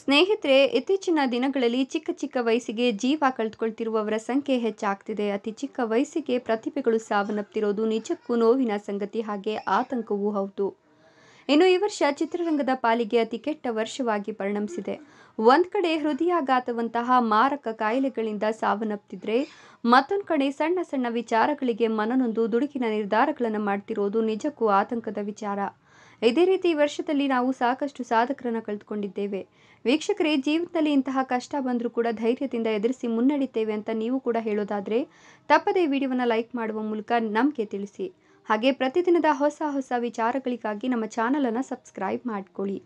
ಸ್ನೇಹಿತರೆ ಇತ್ತೀಚಿನ ದಿನಗಳಲ್ಲಿ ಚಿಕ್ಕ ಚಿಕ್ಕ ವಯಸ್ಸಿಗೆ ಜೀವ ಕಳೆದುಕೊಳ್ತಿರುವವರ ಸಂಖ್ಯೆ ಹೆಚ್ಚಾಗ್ತಿದೆ ಅತಿ ಚಿಕ್ಕ ವಯಸ್ಸಿಗೆ ಪ್ರತಿಭೆಗಳು ಸಾವನ್ನಪ್ತಿರೋದು ನಿಜಕ್ಕೂ ನೋವಿನ ಸಂಗತಿ ಹಾಗೆ ಆತಂಕವೂ ಹೌದು ಇನ್ನು ಈ ವರ್ಷ ಚಿತ್ರರಂಗದ ಪಾಲಿಗೆ ಅತಿ ಕೆಟ್ಟ ವರ್ಷವಾಗಿ ಪರಿಣಮಿಸಿದೆ ಒಂದು ಕಡೆ ಹೃದಯಾಘಾತವಂತಹ ಮಾರಕ ಕಾಯಿಲೆಗಳಿಂದ ಸಾವನ್ನಪ್ಪಿದ್ರೆ ಮತ್ತೊಂದು ಕಡೆ ಸಣ್ಣ ಸಣ್ಣ ವಿಚಾರಗಳಿಗೆ ಮನನೊಂದು ದುಡುಕಿನ ನಿರ್ಧಾರಗಳನ್ನು ಮಾಡ್ತಿರೋದು ನಿಜಕ್ಕೂ ಆತಂಕದ ವಿಚಾರ ಇದೇ ರೀತಿ ಈ ವರ್ಷದಲ್ಲಿ ನಾವು ಸಾಕಷ್ಟು ಸಾಧಕರನ್ನು ಕಳೆದುಕೊಂಡಿದ್ದೇವೆ ವೀಕ್ಷಕರೇ ಜೀವನದಲ್ಲಿ ಇಂತಹ ಕಷ್ಟ ಬಂದರೂ ಕೂಡ ಧೈರ್ಯದಿಂದ ಎದುರಿಸಿ ಮುನ್ನಡೆಯುತ್ತೇವೆ ಅಂತ ನೀವು ಕೂಡ ಹೇಳೋದಾದರೆ ತಪ್ಪದೇ ವಿಡಿಯೋವನ್ನು ಲೈಕ್ ಮಾಡುವ ಮೂಲಕ ನಮಗೆ ತಿಳಿಸಿ ಹಾಗೆ ಪ್ರತಿದಿನದ ಹೊಸ ಹೊಸ ವಿಚಾರಗಳಿಗಾಗಿ ನಮ್ಮ ಚಾನಲನ್ನು ಸಬ್ಸ್ಕ್ರೈಬ್ ಮಾಡಿಕೊಳ್ಳಿ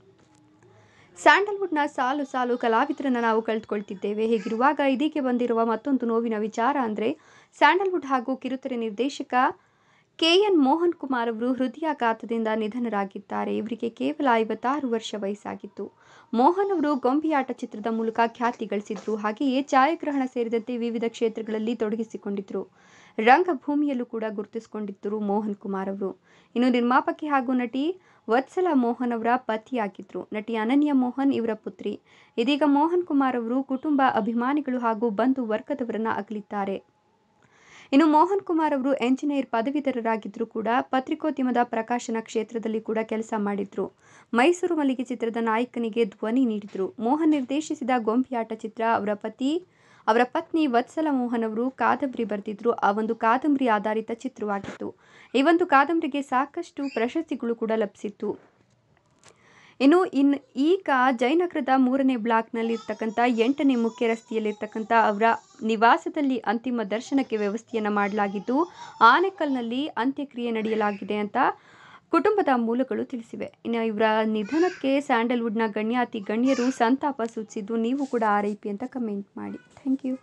ಸ್ಯಾಂಡಲ್ವುಡ್ನ ಸಾಲು ಸಾಲು ಕಲಾವಿದರನ್ನು ನಾವು ಕಳೆದುಕೊಳ್ತಿದ್ದೇವೆ ಹೀಗಿರುವಾಗ ಇದೀಗೆ ಬಂದಿರುವ ಮತ್ತೊಂದು ನೋವಿನ ವಿಚಾರ ಅಂದರೆ ಸ್ಯಾಂಡಲ್ವುಡ್ ಹಾಗೂ ಕಿರುತೆರೆ ನಿರ್ದೇಶಕ ಕೆಎನ್ ಮೋಹನ್ ಕುಮಾರ್ ಅವರು ಹೃದಯಾಘಾತದಿಂದ ನಿಧನರಾಗಿದ್ದಾರೆ ಇವರಿಗೆ ಕೇವಲ ಐವತ್ತಾರು ವರ್ಷ ವಯಸ್ಸಾಗಿತ್ತು ಮೋಹನ್ ಅವರು ಗೊಂಬಿಯಾಟ ಚಿತ್ರದ ಮೂಲಕ ಖ್ಯಾತಿ ಗಳಿಸಿದ್ರು ಹಾಗೆಯೇ ಛಾಯಾಗ್ರಹಣ ಸೇರಿದಂತೆ ವಿವಿಧ ಕ್ಷೇತ್ರಗಳಲ್ಲಿ ತೊಡಗಿಸಿಕೊಂಡಿದ್ದರು ರಂಗಭೂಮಿಯಲ್ಲೂ ಕೂಡ ಗುರುತಿಸಿಕೊಂಡಿದ್ದರು ಮೋಹನ್ ಕುಮಾರ್ ಅವರು ಇನ್ನು ನಿರ್ಮಾಪಕಿ ಹಾಗೂ ನಟಿ ವತ್ಸಲ ಮೋಹನ್ ಅವರ ಪತಿಯಾಗಿದ್ದರು ನಟಿ ಅನನ್ಯ ಮೋಹನ್ ಇವರ ಪುತ್ರಿ ಇದೀಗ ಮೋಹನ್ ಕುಮಾರ್ ಅವರು ಕುಟುಂಬ ಅಭಿಮಾನಿಗಳು ಹಾಗೂ ಬಂಧು ವರ್ಗದವರನ್ನ ಅಗಲಿದ್ದಾರೆ ಇನ್ನು ಮೋಹನ್ ಕುಮಾರ್ ಅವರು ಎಂಜಿನಿಯರ್ ಪದವೀಧರರಾಗಿದ್ದರೂ ಕೂಡ ಪತ್ರಿಕೋದ್ಯಮದ ಪ್ರಕಾಶನ ಕ್ಷೇತ್ರದಲ್ಲಿ ಕೂಡ ಕೆಲಸ ಮಾಡಿದ್ರು ಮೈಸೂರು ಮಲ್ಲಿಗೆ ಚಿತ್ರದ ನಾಯಕನಿಗೆ ಧ್ವನಿ ನೀಡಿದ್ರು ಮೋಹನ್ ನಿರ್ದೇಶಿಸಿದ ಗೊಂಬಿಯಾಟ ಚಿತ್ರ ಅವರ ಪತಿ ಅವರ ಪತ್ನಿ ವತ್ಸಲ ಮೋಹನ್ ಅವರು ಕಾದಂಬರಿ ಬರೆದಿದ್ರು ಆ ಒಂದು ಕಾದಂಬರಿ ಆಧಾರಿತ ಚಿತ್ರವಾಗಿತ್ತು ಈ ಒಂದು ಕಾದಂಬರಿಗೆ ಸಾಕಷ್ಟು ಪ್ರಶಸ್ತಿಗಳು ಕೂಡ ಲಭಿಸಿತ್ತು ಇನ್ನು ಇನ್ ಈಗ ಜಯನಗರದ ಮೂರನೇ ಬ್ಲಾಕ್ನಲ್ಲಿರ್ತಕ್ಕಂಥ ಎಂಟನೇ ಮುಖ್ಯ ರಸ್ತೆಯಲ್ಲಿರ್ತಕ್ಕಂಥ ಅವರ ನಿವಾಸದಲ್ಲಿ ಅಂತಿಮ ದರ್ಶನಕ್ಕೆ ವ್ಯವಸ್ಥೆಯನ್ನು ಮಾಡಲಾಗಿದ್ದು ಆನೆಕಲ್ನಲ್ಲಿ ಅಂತ್ಯಕ್ರಿಯೆ ನಡೆಯಲಾಗಿದೆ ಅಂತ ಕುಟುಂಬದ ಮೂಲಗಳು ತಿಳಿಸಿವೆ ಇನ್ನು ಇವರ ನಿಧನಕ್ಕೆ ಸ್ಯಾಂಡಲ್ವುಡ್ನ ಗಣ್ಯಾತಿ ಗಣ್ಯರು ಸಂತಾಪ ಸೂಚಿಸಿದ್ದು ನೀವು ಕೂಡ ಆರೈಪಿ ಅಂತ ಕಮೆಂಟ್ ಮಾಡಿ ಥ್ಯಾಂಕ್ ಯು